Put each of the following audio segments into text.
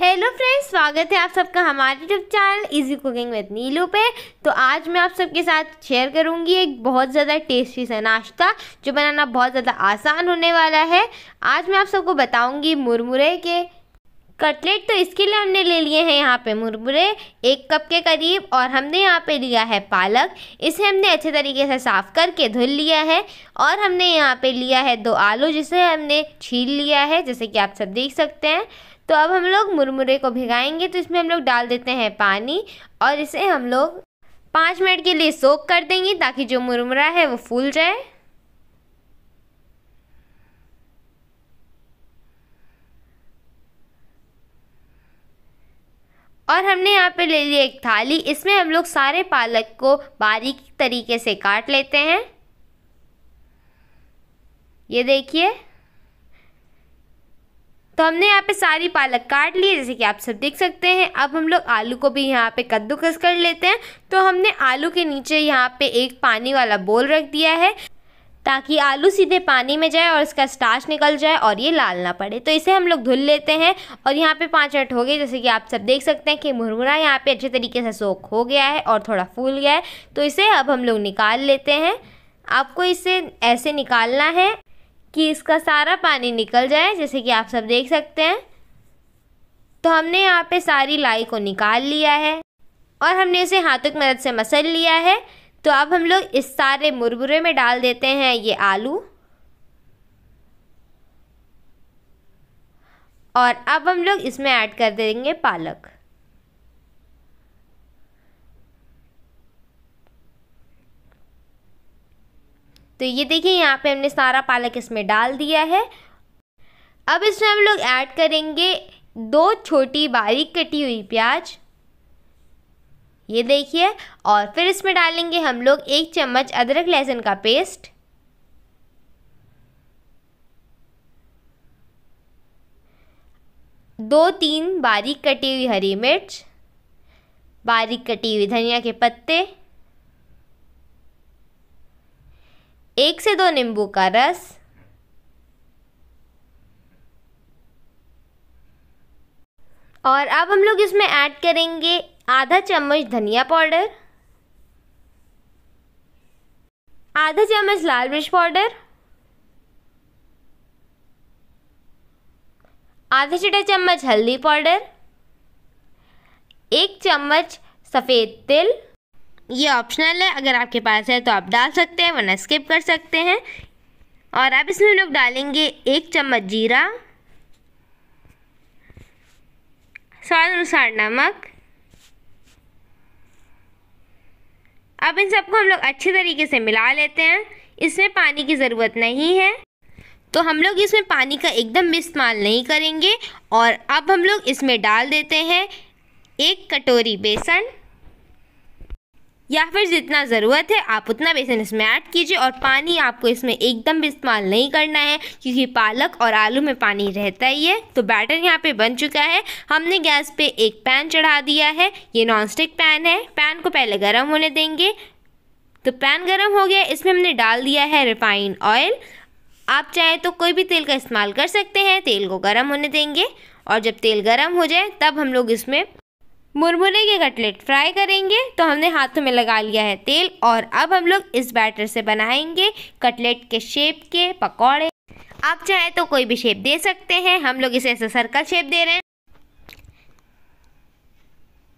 hello friends स्वागत है आप सबका हमारे YouTube channel easy cooking with Neelu पे तो आज मैं आप सबके साथ शेयर करूंगी एक बहुत ज़्यादा टेस्टी सा नाश्ता जो बनाना बहुत ज़्यादा आसान होने वाला है आज मैं आप सबको बताऊंगी मुरमुरे के कटलेट तो इसके लिए हमने ले लिए हैं यहाँ पे मुरमुरे एक कप के करीब और हमने यहाँ पे लिया है पालक इसे हमने अच्छे तरीके से साफ़ करके धुल लिया है और हमने यहाँ पे लिया है दो आलू जिसे हमने छील लिया है जैसे कि आप सब देख सकते हैं तो अब हम लोग मुरमुरे को भिगाएंगे तो इसमें हम लोग डाल देते हैं पानी और इसे हम लोग पाँच मिनट के लिए सोख कर देंगे ताकि जो मुरमुरा है वो फूल जाए और हमने यहाँ पे ले ली एक थाली इसमें हम लोग सारे पालक को बारीक तरीके से काट लेते हैं ये देखिए तो हमने यहाँ पे सारी पालक काट ली है जैसे कि आप सब देख सकते हैं अब हम लोग आलू को भी यहाँ पे कद्दूकस कर लेते हैं तो हमने आलू के नीचे यहाँ पे एक पानी वाला बोल रख दिया है ताकि आलू सीधे पानी में जाए और इसका स्टार्च निकल जाए और ये लाल ना पड़े तो इसे हम लोग धुल लेते हैं और यहाँ पे पाँच मिनट हो गए जैसे कि आप सब देख सकते हैं कि मुरमुरा यहाँ पे अच्छे तरीके से सोख हो गया है और थोड़ा फूल गया है तो इसे अब हम लोग निकाल लेते हैं आपको इसे ऐसे निकालना है कि इसका सारा पानी निकल जाए जैसे कि आप सब देख सकते हैं तो हमने यहाँ पे सारी लाई को निकाल लिया है और हमने इसे हाथों की मदद से मसल लिया है तो अब हम लोग इस सारे मुरमुरे में डाल देते हैं ये आलू और अब हम लोग इसमें ऐड कर देंगे पालक तो ये देखिए यहाँ पे हमने सारा पालक इसमें डाल दिया है अब इसमें हम लोग ऐड करेंगे दो छोटी बारीक कटी हुई प्याज ये देखिए और फिर इसमें डालेंगे हम लोग एक चम्मच अदरक लहसुन का पेस्ट दो तीन बारीक कटी हुई हरी मिर्च बारीक कटी हुई धनिया के पत्ते एक से दो नींबू का रस और अब हम लोग इसमें ऐड करेंगे आधा चम्मच धनिया पाउडर आधा चम्मच लाल मिर्च पाउडर आधा छोटा चम्मच हल्दी पाउडर एक चम्मच सफ़ेद तिल ये ऑप्शनल है अगर आपके पास है तो आप डाल सकते हैं वरना स्किप कर सकते हैं और अब इसमें हम लोग डालेंगे एक चम्मच जीरा स्वाद अनुसार नमक अब इन सबको हम लोग अच्छे तरीके से मिला लेते हैं इसमें पानी की ज़रूरत नहीं है तो हम लोग इसमें पानी का एकदम इस्तेमाल नहीं करेंगे और अब हम लोग इसमें डाल देते हैं एक कटोरी बेसन या फिर जितना ज़रूरत है आप उतना बेसन इसमें ऐड कीजिए और पानी आपको इसमें एकदम भी इस्तेमाल नहीं करना है क्योंकि पालक और आलू में पानी रहता ही है तो बैटर यहाँ पे बन चुका है हमने गैस पे एक पैन चढ़ा दिया है ये नॉनस्टिक पैन है पैन को पहले गर्म होने देंगे तो पैन गर्म हो गया इसमें हमने डाल दिया है रिफाइंड ऑयल आप चाहें तो कोई भी तेल का इस्तेमाल कर सकते हैं तेल को गर्म होने देंगे और जब तेल गर्म हो जाए तब हम लोग इसमें मुरमुरे के कटलेट फ्राई करेंगे तो हमने हाथों में लगा लिया है तेल और अब हम लोग इस बैटर से बनाएंगे कटलेट के शेप के पकौड़े आप चाहे तो कोई भी शेप दे सकते हैं हम लोग इसे ऐसे सर्कल शेप दे रहे हैं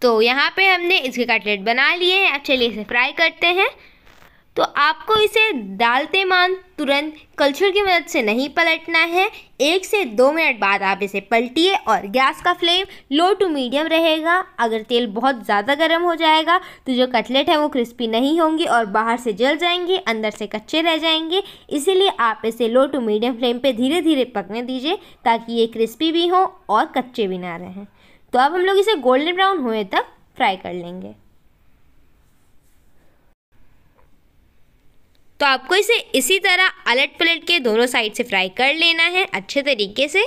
तो यहाँ पे हमने इसके कटलेट बना लिए हैं अब चलिए इसे फ्राई करते हैं तो आपको इसे डालते मान तुरंत कलछुल की मदद से नहीं पलटना है एक से दो मिनट बाद आप इसे पलटिए और गैस का फ्लेम लो टू मीडियम रहेगा अगर तेल बहुत ज़्यादा गर्म हो जाएगा तो जो कटलेट है वो क्रिस्पी नहीं होंगे और बाहर से जल जाएंगे अंदर से कच्चे रह जाएंगे इसीलिए आप इसे लो टू मीडियम फ्लेम पर धीरे धीरे पकने दीजिए ताकि ये क्रिस्पी भी हों और कच्चे भी ना रहें तो अब हम लोग इसे गोल्डन ब्राउन हुए तक फ्राई कर लेंगे तो आपको इसे इसी तरह अलट पलट के दोनों साइड से फ्राई कर लेना है अच्छे तरीके से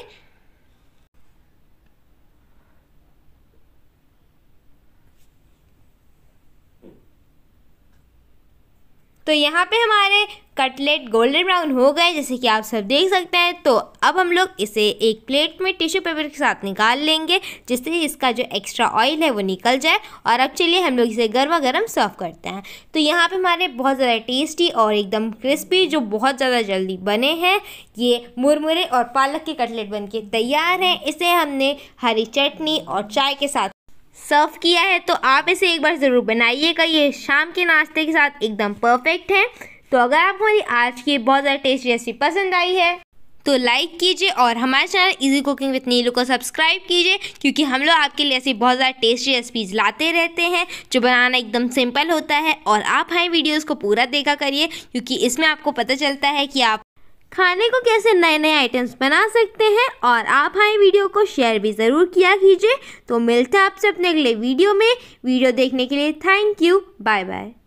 तो यहाँ पे हमारे कटलेट गोल्डन ब्राउन हो गए जैसे कि आप सब देख सकते हैं तो अब हम लोग इसे एक प्लेट में टिश्यू पेपर के साथ निकाल लेंगे जिससे इसका जो एक्स्ट्रा ऑयल है वो निकल जाए और अब चलिए हम लोग इसे गर्मा गर्म सर्व करते हैं तो यहाँ पे हमारे बहुत ज़्यादा टेस्टी और एकदम क्रिस्पी जो बहुत ज़्यादा जल्दी बने हैं ये मुरमुरे और पालक के कटलेट बन के तैयार हैं इसे हमने हरी चटनी और चाय के साथ सर्व किया है तो आप इसे एक बार ज़रूर बनाइएगा ये शाम के नाश्ते के साथ एकदम परफेक्ट है तो अगर आपको मेरी आज की बहुत ज़्यादा टेस्टी रेसिपी पसंद आई है तो लाइक कीजिए और हमारे channel easy cooking with Neelu को सब्सक्राइब कीजिए क्योंकि हम लोग आपके लिए ऐसी बहुत ज़्यादा टेस्टी रेसिपीज लाते रहते हैं जो बनाना एकदम सिंपल होता है और आप हमारी वीडियोस को पूरा देखा करिए क्योंकि इसमें आपको पता चलता है कि आप खाने को कैसे नए नए आइटम्स बना सकते हैं और आप हमारी वीडियो को शेयर भी ज़रूर किया कीजिए तो मिलते हैं आपसे अपने अगले वीडियो में वीडियो देखने के लिए थैंक यू बाय बाय